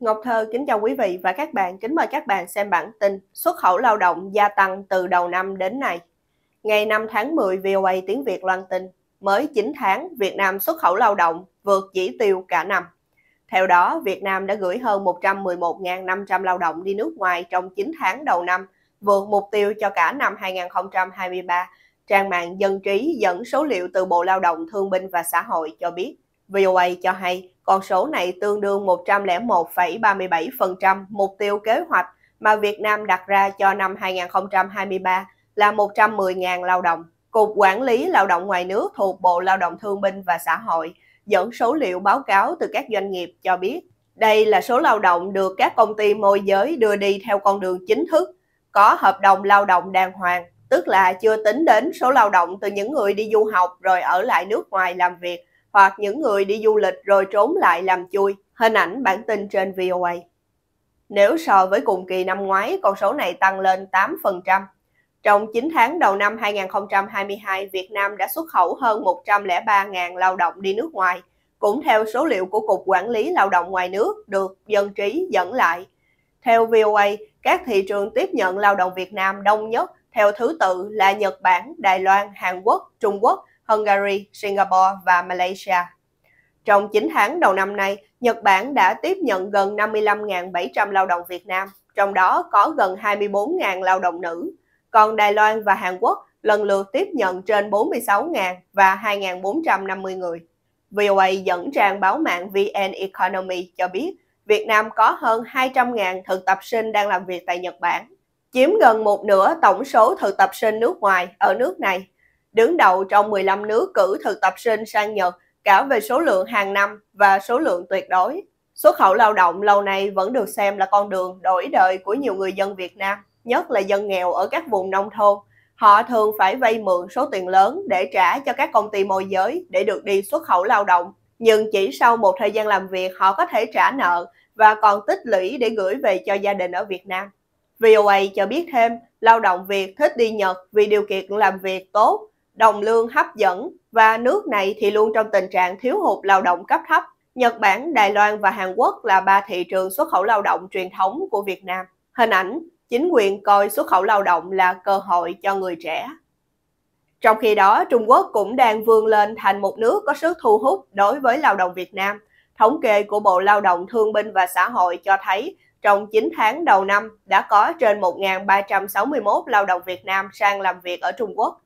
Ngọc Thơ kính chào quý vị và các bạn, kính mời các bạn xem bản tin xuất khẩu lao động gia tăng từ đầu năm đến nay. Ngày 5 tháng 10, VOA tiếng Việt loan tin, mới 9 tháng, Việt Nam xuất khẩu lao động vượt chỉ tiêu cả năm. Theo đó, Việt Nam đã gửi hơn 111.500 lao động đi nước ngoài trong 9 tháng đầu năm, vượt mục tiêu cho cả năm 2023. Trang mạng Dân Trí dẫn số liệu từ Bộ Lao động Thương binh và Xã hội cho biết, VOA cho hay con số này tương đương 101,37% mục tiêu kế hoạch mà Việt Nam đặt ra cho năm 2023 là 110.000 lao động. Cục Quản lý Lao động Ngoài nước thuộc Bộ Lao động Thương binh và Xã hội dẫn số liệu báo cáo từ các doanh nghiệp cho biết đây là số lao động được các công ty môi giới đưa đi theo con đường chính thức, có hợp đồng lao động đàng hoàng, tức là chưa tính đến số lao động từ những người đi du học rồi ở lại nước ngoài làm việc hoặc những người đi du lịch rồi trốn lại làm chui, hình ảnh bản tin trên VOA. Nếu so với cùng kỳ năm ngoái, con số này tăng lên 8%. Trong 9 tháng đầu năm 2022, Việt Nam đã xuất khẩu hơn 103.000 lao động đi nước ngoài, cũng theo số liệu của Cục Quản lý Lao động Ngoài nước được dân trí dẫn lại. Theo VOA, các thị trường tiếp nhận lao động Việt Nam đông nhất theo thứ tự là Nhật Bản, Đài Loan, Hàn Quốc, Trung Quốc Hungary, Singapore và Malaysia. Trong 9 tháng đầu năm nay, Nhật Bản đã tiếp nhận gần 55.700 lao động Việt Nam, trong đó có gần 24.000 lao động nữ. Còn Đài Loan và Hàn Quốc lần lượt tiếp nhận trên 46.000 và 2.450 người. VOA dẫn trang báo mạng VN Economy cho biết Việt Nam có hơn 200.000 thực tập sinh đang làm việc tại Nhật Bản, chiếm gần một nửa tổng số thực tập sinh nước ngoài ở nước này đứng đầu trong 15 nước cử thực tập sinh sang Nhật cả về số lượng hàng năm và số lượng tuyệt đối. Xuất khẩu lao động lâu nay vẫn được xem là con đường đổi đời của nhiều người dân Việt Nam, nhất là dân nghèo ở các vùng nông thôn. Họ thường phải vay mượn số tiền lớn để trả cho các công ty môi giới để được đi xuất khẩu lao động. Nhưng chỉ sau một thời gian làm việc họ có thể trả nợ và còn tích lũy để gửi về cho gia đình ở Việt Nam. VOA cho biết thêm, lao động Việt thích đi Nhật vì điều kiện làm việc tốt, đồng lương hấp dẫn và nước này thì luôn trong tình trạng thiếu hụt lao động cấp thấp. Nhật Bản, Đài Loan và Hàn Quốc là ba thị trường xuất khẩu lao động truyền thống của Việt Nam. Hình ảnh, chính quyền coi xuất khẩu lao động là cơ hội cho người trẻ. Trong khi đó, Trung Quốc cũng đang vươn lên thành một nước có sức thu hút đối với lao động Việt Nam. Thống kê của Bộ Lao động Thương binh và Xã hội cho thấy trong 9 tháng đầu năm đã có trên 1.361 lao động Việt Nam sang làm việc ở Trung Quốc.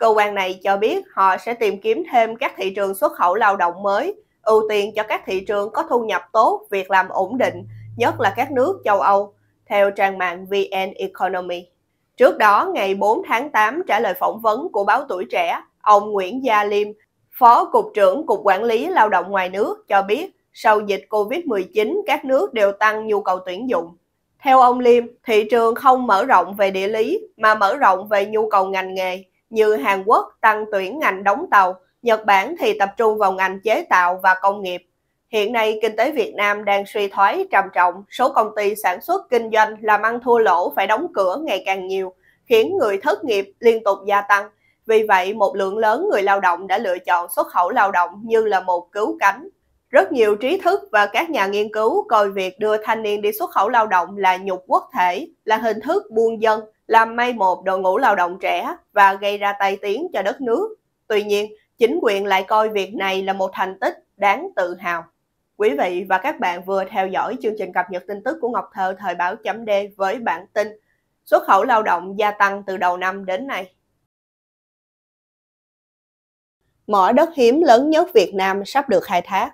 Cơ quan này cho biết họ sẽ tìm kiếm thêm các thị trường xuất khẩu lao động mới, ưu tiên cho các thị trường có thu nhập tốt, việc làm ổn định, nhất là các nước châu Âu, theo trang mạng VN Economy. Trước đó, ngày 4 tháng 8 trả lời phỏng vấn của báo Tuổi Trẻ, ông Nguyễn Gia Liêm, Phó Cục trưởng Cục Quản lý Lao động ngoài nước cho biết sau dịch COVID-19 các nước đều tăng nhu cầu tuyển dụng. Theo ông Liêm, thị trường không mở rộng về địa lý mà mở rộng về nhu cầu ngành nghề như Hàn Quốc tăng tuyển ngành đóng tàu, Nhật Bản thì tập trung vào ngành chế tạo và công nghiệp. Hiện nay, kinh tế Việt Nam đang suy thoái trầm trọng, số công ty sản xuất kinh doanh làm ăn thua lỗ phải đóng cửa ngày càng nhiều, khiến người thất nghiệp liên tục gia tăng. Vì vậy, một lượng lớn người lao động đã lựa chọn xuất khẩu lao động như là một cứu cánh. Rất nhiều trí thức và các nhà nghiên cứu coi việc đưa thanh niên đi xuất khẩu lao động là nhục quốc thể, là hình thức buôn dân, làm may một đội ngũ lao động trẻ và gây ra tai tiếng cho đất nước. Tuy nhiên, chính quyền lại coi việc này là một thành tích đáng tự hào. Quý vị và các bạn vừa theo dõi chương trình cập nhật tin tức của Ngọc Thơ thời báo chấm D với bản tin Xuất khẩu lao động gia tăng từ đầu năm đến nay. Mỏ đất hiếm lớn nhất Việt Nam sắp được khai thác.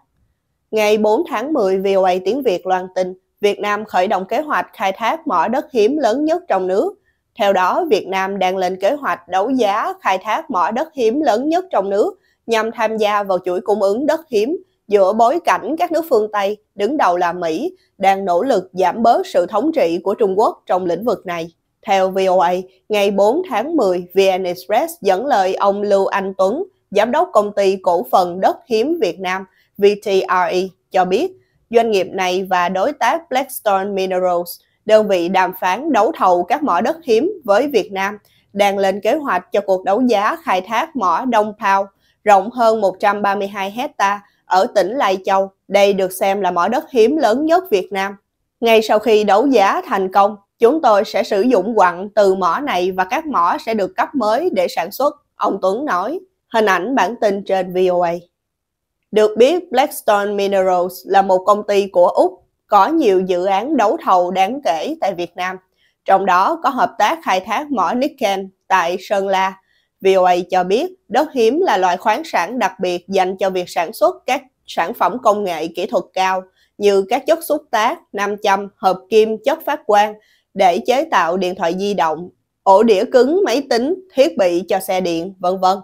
Ngày 4 tháng 10, VOA tiếng Việt loan tin Việt Nam khởi động kế hoạch khai thác mỏ đất hiếm lớn nhất trong nước – theo đó, Việt Nam đang lên kế hoạch đấu giá khai thác mỏ đất hiếm lớn nhất trong nước nhằm tham gia vào chuỗi cung ứng đất hiếm giữa bối cảnh các nước phương Tây, đứng đầu là Mỹ, đang nỗ lực giảm bớt sự thống trị của Trung Quốc trong lĩnh vực này. Theo VOA, ngày 4 tháng 10, VN Express dẫn lời ông Lưu Anh Tuấn, giám đốc công ty cổ phần đất hiếm Việt Nam VTRE, cho biết doanh nghiệp này và đối tác Blackstone Minerals đơn vị đàm phán đấu thầu các mỏ đất hiếm với Việt Nam đang lên kế hoạch cho cuộc đấu giá khai thác mỏ Đông Pao rộng hơn 132 hecta ở tỉnh Lai Châu. Đây được xem là mỏ đất hiếm lớn nhất Việt Nam. Ngay sau khi đấu giá thành công, chúng tôi sẽ sử dụng quặng từ mỏ này và các mỏ sẽ được cấp mới để sản xuất, ông Tuấn nói. Hình ảnh bản tin trên VOA. Được biết, Blackstone Minerals là một công ty của Úc có nhiều dự án đấu thầu đáng kể tại Việt Nam, trong đó có hợp tác khai thác mỏ nickel tại Sơn La. VOA cho biết đất hiếm là loại khoáng sản đặc biệt dành cho việc sản xuất các sản phẩm công nghệ kỹ thuật cao như các chất xúc tác, nam châm, hợp kim, chất phát quang để chế tạo điện thoại di động, ổ đĩa cứng, máy tính, thiết bị cho xe điện, vân vân.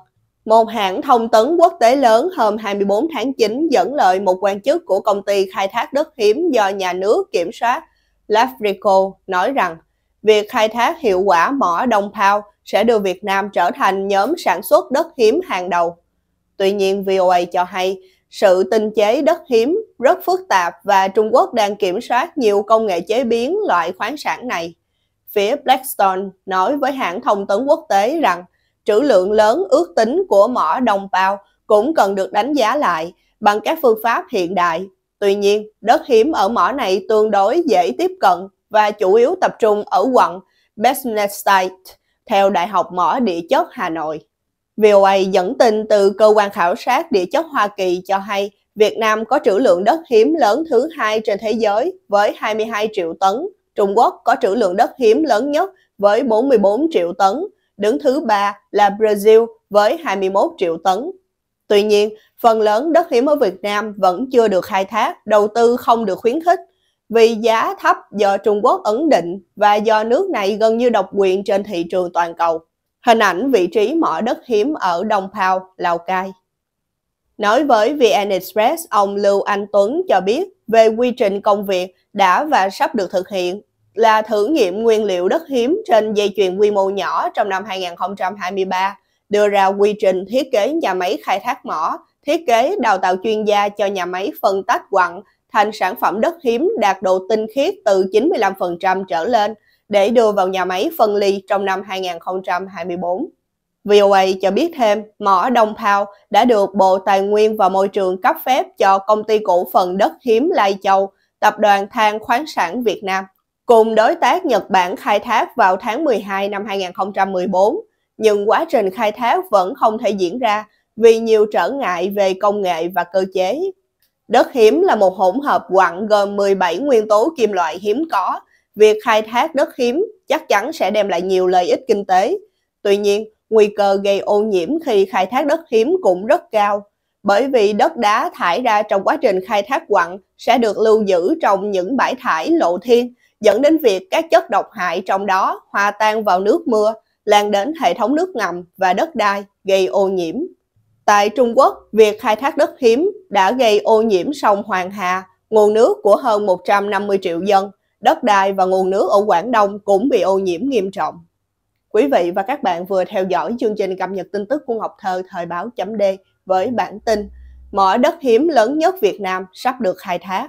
Một hãng thông tấn quốc tế lớn hôm 24 tháng 9 dẫn lời một quan chức của công ty khai thác đất hiếm do nhà nước kiểm soát Lafrico nói rằng việc khai thác hiệu quả mỏ Đông Pao sẽ đưa Việt Nam trở thành nhóm sản xuất đất hiếm hàng đầu. Tuy nhiên, VOA cho hay sự tinh chế đất hiếm rất phức tạp và Trung Quốc đang kiểm soát nhiều công nghệ chế biến loại khoáng sản này. Phía Blackstone nói với hãng thông tấn quốc tế rằng trữ lượng lớn ước tính của mỏ đồng bào cũng cần được đánh giá lại bằng các phương pháp hiện đại. Tuy nhiên, đất hiếm ở mỏ này tương đối dễ tiếp cận và chủ yếu tập trung ở quận Besnetstein, theo Đại học Mỏ Địa chất Hà Nội. VOA dẫn tin từ Cơ quan Khảo sát Địa chất Hoa Kỳ cho hay Việt Nam có trữ lượng đất hiếm lớn thứ hai trên thế giới với 22 triệu tấn. Trung Quốc có trữ lượng đất hiếm lớn nhất với 44 triệu tấn đứng thứ ba là Brazil với 21 triệu tấn. Tuy nhiên, phần lớn đất hiếm ở Việt Nam vẫn chưa được khai thác, đầu tư không được khuyến khích vì giá thấp do Trung Quốc ấn định và do nước này gần như độc quyền trên thị trường toàn cầu. Hình ảnh vị trí mỏ đất hiếm ở Đông Pao, Lào Cai. Nói với VN Express, ông Lưu Anh Tuấn cho biết về quy trình công việc đã và sắp được thực hiện là thử nghiệm nguyên liệu đất hiếm trên dây chuyền quy mô nhỏ trong năm 2023, đưa ra quy trình thiết kế nhà máy khai thác mỏ, thiết kế đào tạo chuyên gia cho nhà máy phân tách quặng thành sản phẩm đất hiếm đạt độ tinh khiết từ 95% trở lên để đưa vào nhà máy phân ly trong năm 2024. VOA cho biết thêm, mỏ Đông Thao đã được Bộ Tài nguyên và Môi trường cấp phép cho công ty cổ phần đất hiếm Lai Châu, tập đoàn than khoáng sản Việt Nam cùng đối tác Nhật Bản khai thác vào tháng 12 năm 2014, nhưng quá trình khai thác vẫn không thể diễn ra vì nhiều trở ngại về công nghệ và cơ chế. Đất hiếm là một hỗn hợp quặng gồm 17 nguyên tố kim loại hiếm có. Việc khai thác đất hiếm chắc chắn sẽ đem lại nhiều lợi ích kinh tế. Tuy nhiên, nguy cơ gây ô nhiễm khi khai thác đất hiếm cũng rất cao, bởi vì đất đá thải ra trong quá trình khai thác quặng sẽ được lưu giữ trong những bãi thải lộ thiên dẫn đến việc các chất độc hại trong đó hòa tan vào nước mưa, lan đến hệ thống nước ngầm và đất đai, gây ô nhiễm. Tại Trung Quốc, việc khai thác đất hiếm đã gây ô nhiễm sông Hoàng Hà, nguồn nước của hơn 150 triệu dân, đất đai và nguồn nước ở Quảng Đông cũng bị ô nhiễm nghiêm trọng. Quý vị và các bạn vừa theo dõi chương trình cập nhật tin tức của Ngọc Thơ thời báo chấm D với bản tin Mỏ đất hiếm lớn nhất Việt Nam sắp được khai thác.